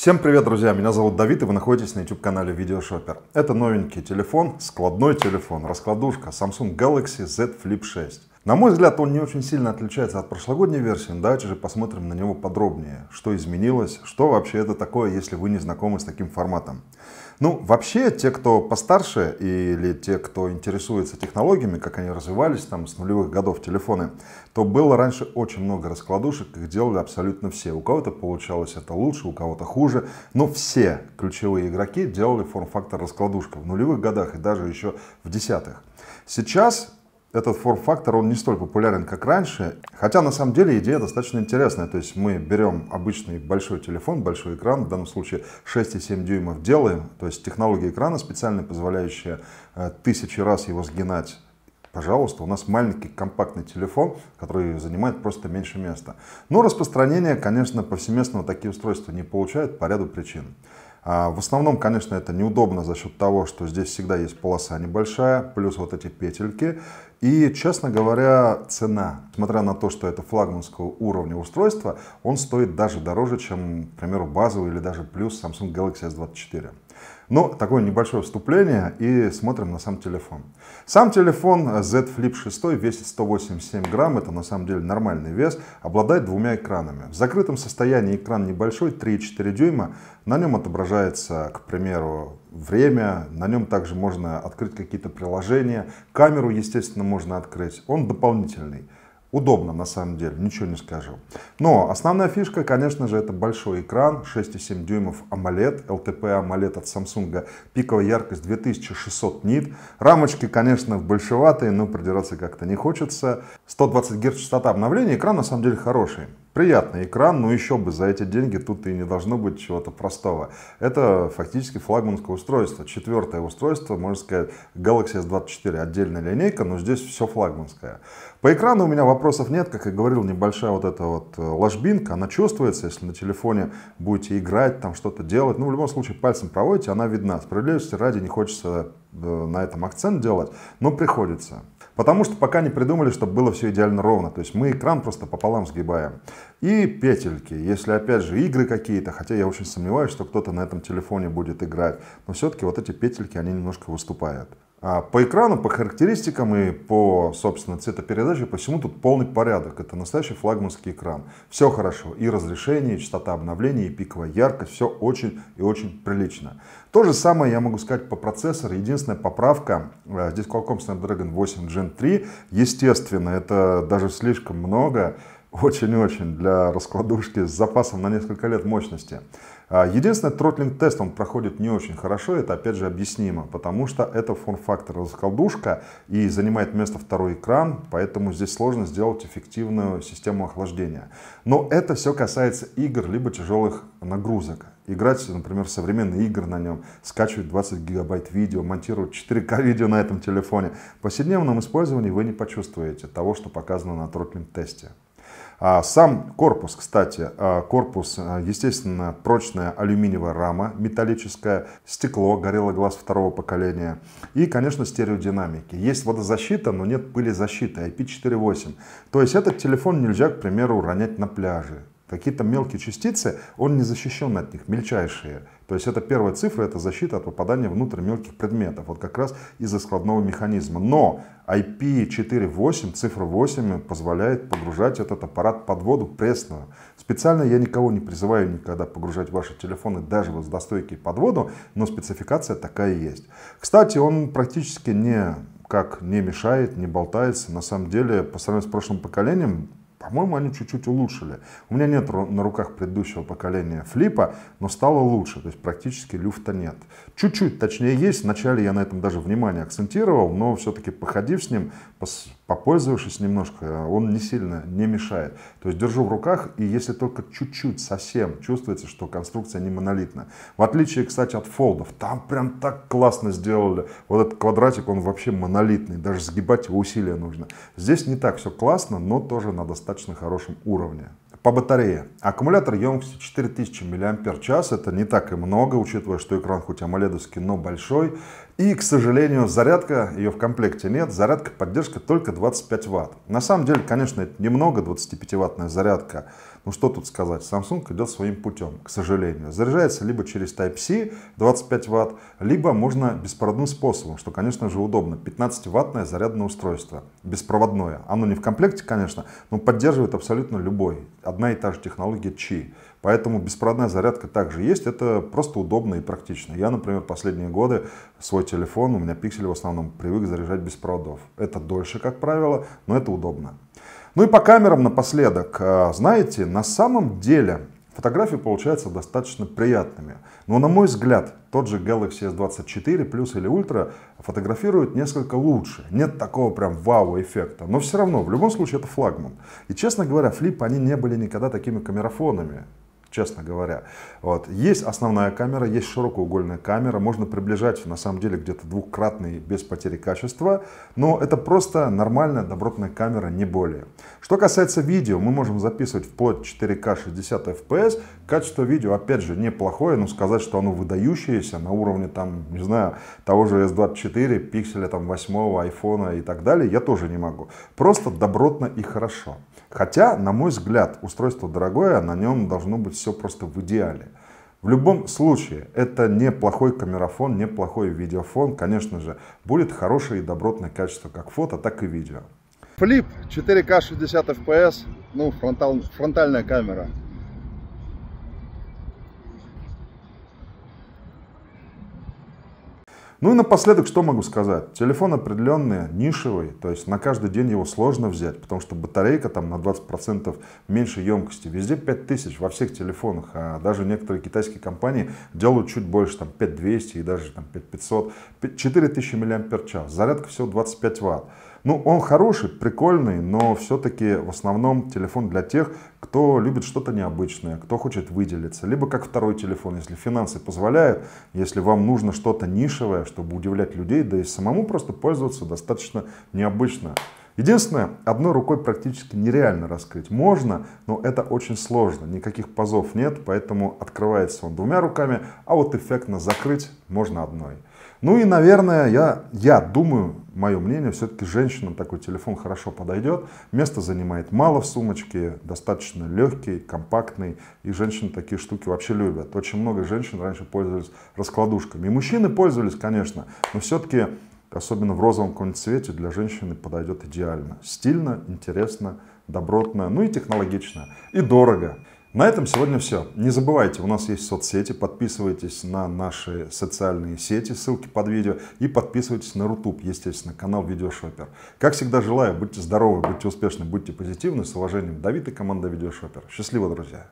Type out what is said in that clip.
Всем привет, друзья! Меня зовут Давид, и вы находитесь на YouTube-канале Видеошопер. Это новенький телефон, складной телефон, раскладушка Samsung Galaxy Z Flip 6. На мой взгляд, он не очень сильно отличается от прошлогодней версии, но давайте же посмотрим на него подробнее, что изменилось, что вообще это такое, если вы не знакомы с таким форматом. Ну, вообще, те, кто постарше или те, кто интересуется технологиями, как они развивались там с нулевых годов телефоны, то было раньше очень много раскладушек, их делали абсолютно все. У кого-то получалось это лучше, у кого-то хуже, но все ключевые игроки делали форм-фактор раскладушка в нулевых годах и даже еще в десятых. Сейчас этот форм-фактор, он не столь популярен, как раньше. Хотя, на самом деле, идея достаточно интересная. То есть мы берем обычный большой телефон, большой экран, в данном случае 6,7 дюймов делаем. То есть технология экрана специально позволяющая э, тысячи раз его сгинать. Пожалуйста, у нас маленький компактный телефон, который занимает просто меньше места. Но распространение, конечно, повсеместного такие устройства не получают по ряду причин. А, в основном, конечно, это неудобно за счет того, что здесь всегда есть полоса небольшая, плюс вот эти петельки. И, честно говоря, цена, несмотря на то, что это флагманского уровня устройство, он стоит даже дороже, чем, к примеру, базовый или даже плюс Samsung Galaxy S24. Но такое небольшое вступление и смотрим на сам телефон. Сам телефон Z Flip 6 весит 187 грамм, это на самом деле нормальный вес, обладает двумя экранами. В закрытом состоянии экран небольшой, 3,4 дюйма, на нем отображается, к примеру, время, на нем также можно открыть какие-то приложения, камеру, естественно, можно открыть. Он дополнительный. Удобно, на самом деле, ничего не скажу. Но основная фишка, конечно же, это большой экран, 6,7 дюймов AMOLED, LTP AMOLED от Samsung, пиковая яркость 2600 нит. Рамочки, конечно, большеватые, но продираться как-то не хочется. 120 Гц частота обновления, экран на самом деле хороший. Приятный экран, но еще бы за эти деньги тут и не должно быть чего-то простого. Это фактически флагманское устройство, четвертое устройство, можно сказать, Galaxy S24 отдельная линейка, но здесь все флагманское. По экрану у меня вопросов нет, как и говорил, небольшая вот эта вот э, ложбинка, она чувствуется, если на телефоне будете играть, там что-то делать, ну в любом случае пальцем проводите, она видна. Справедливости ради не хочется э, на этом акцент делать, но приходится. Потому что пока не придумали, чтобы было все идеально ровно. То есть мы экран просто пополам сгибаем. И петельки, если опять же игры какие-то, хотя я очень сомневаюсь, что кто-то на этом телефоне будет играть, но все-таки вот эти петельки, они немножко выступают. А по экрану, по характеристикам и по, собственно, цветопередаче, по всему тут полный порядок. Это настоящий флагманский экран. Все хорошо. И разрешение, и частота обновления, и пиковая яркость. Все очень и очень прилично. То же самое я могу сказать по процессору. Единственная поправка, э, здесь Qualcomm Snapdragon 8 Gen 3. Естественно, это даже слишком много. Очень-очень для раскладушки с запасом на несколько лет мощности. А, Единственное, тротлинг-тест он проходит не очень хорошо, это опять же объяснимо, потому что это форм-фактор расколдушка и занимает место второй экран, поэтому здесь сложно сделать эффективную систему охлаждения. Но это все касается игр, либо тяжелых нагрузок. Играть, например, в современные игры на нем, скачивать 20 гигабайт видео, монтировать 4К видео на этом телефоне. В повседневном использовании вы не почувствуете того, что показано на тротлинг-тесте. А сам корпус, кстати, а, корпус, а, естественно, прочная алюминиевая рама, металлическое стекло, горело глаз второго поколения. И, конечно, стереодинамики. Есть водозащита, но нет пылезащиты, IP48. То есть этот телефон нельзя, к примеру, уронять на пляже. Какие-то мелкие частицы, он не защищен от них, мельчайшие. То есть это первая цифра, это защита от попадания внутрь мелких предметов, вот как раз из-за складного механизма. Но IP48, цифра 8 позволяет погружать этот аппарат под воду пресную. Специально я никого не призываю никогда погружать ваши телефоны даже вот с достойки под воду, но спецификация такая есть. Кстати, он практически не как не мешает, не болтается. На самом деле, по сравнению с прошлым поколением, по-моему, они чуть-чуть улучшили. У меня нет на руках предыдущего поколения флипа, но стало лучше, то есть практически люфта нет. Чуть-чуть, точнее, есть. Вначале я на этом даже внимание акцентировал, но все-таки походив с ним, попользовавшись немножко, он не сильно не мешает. То есть держу в руках, и если только чуть-чуть, совсем, чувствуется, что конструкция не монолитна. В отличие, кстати, от фолдов, там прям так классно сделали. Вот этот квадратик, он вообще монолитный, даже сгибать его усилия нужно. Здесь не так все классно, но тоже надо ставить достаточно хорошем уровне. По батарее. Аккумулятор емкостью 4000 мАч, это не так и много, учитывая, что экран хоть амоледовский, но большой. И, к сожалению, зарядка, ее в комплекте нет, зарядка поддержка только 25 ватт. На самом деле, конечно, это немного, 25-ваттная зарядка. Но что тут сказать, Samsung идет своим путем, к сожалению. Заряжается либо через Type-C 25 ватт, либо можно беспроводным способом, что, конечно же, удобно. 15-ваттное зарядное устройство, беспроводное. Оно не в комплекте, конечно, но поддерживает абсолютно любой. Одна и та же технология Qi. Поэтому беспроводная зарядка также есть, это просто удобно и практично. Я, например, последние годы свой телефон, у меня пиксель в основном, привык заряжать без проводов. Это дольше, как правило, но это удобно. Ну и по камерам напоследок. А, знаете, на самом деле фотографии получаются достаточно приятными. Но на мой взгляд, тот же Galaxy S24 Plus или Ultra фотографирует несколько лучше. Нет такого прям вау-эффекта. Но все равно, в любом случае, это флагман. И честно говоря, флип они не были никогда такими камерафонами честно говоря. Вот. Есть основная камера, есть широкоугольная камера, можно приближать на самом деле где-то двухкратный без потери качества, но это просто нормальная добротная камера, не более. Что касается видео, мы можем записывать вплоть 4К 60 FPS, качество видео опять же неплохое, но сказать, что оно выдающееся на уровне там, не знаю, того же S24, пикселя там 8 iPhone и так далее, я тоже не могу. Просто добротно и хорошо. Хотя, на мой взгляд, устройство дорогое, на нем должно быть все просто в идеале. В любом случае, это неплохой камерафон, неплохой видеофон. Конечно же, будет хорошее и добротное качество как фото, так и видео. Флип 4К 60 FPS, ну, фронтал, фронтальная камера. Ну и напоследок, что могу сказать? Телефон определенный, нишевый, то есть на каждый день его сложно взять, потому что батарейка там на 20% меньше емкости. Везде 5000 во всех телефонах, а даже некоторые китайские компании делают чуть больше, там 5200 и даже там 5500, 4000 мАч. Зарядка всего 25 ватт. Ну, он хороший, прикольный, но все-таки в основном телефон для тех, кто любит что-то необычное, кто хочет выделиться. Либо как второй телефон, если финансы позволяют, если вам нужно что-то нишевое, чтобы удивлять людей, да и самому просто пользоваться достаточно необычно. Единственное, одной рукой практически нереально раскрыть. Можно, но это очень сложно, никаких пазов нет, поэтому открывается он двумя руками, а вот эффектно закрыть можно одной. Ну и, наверное, я, я думаю, мое мнение, все-таки женщинам такой телефон хорошо подойдет. Места занимает мало в сумочке, достаточно легкий, компактный, и женщины такие штуки вообще любят. Очень много женщин раньше пользовались раскладушками. И мужчины пользовались, конечно, но все-таки, особенно в розовом каком цвете, для женщины подойдет идеально. Стильно, интересно, добротно, ну и технологично, и дорого. На этом сегодня все. Не забывайте, у нас есть соцсети, подписывайтесь на наши социальные сети, ссылки под видео, и подписывайтесь на Рутуб, естественно, канал Видеошопер. Как всегда желаю, будьте здоровы, будьте успешны, будьте позитивны. С уважением, Давид и команда Видеошопер. Счастливо, друзья!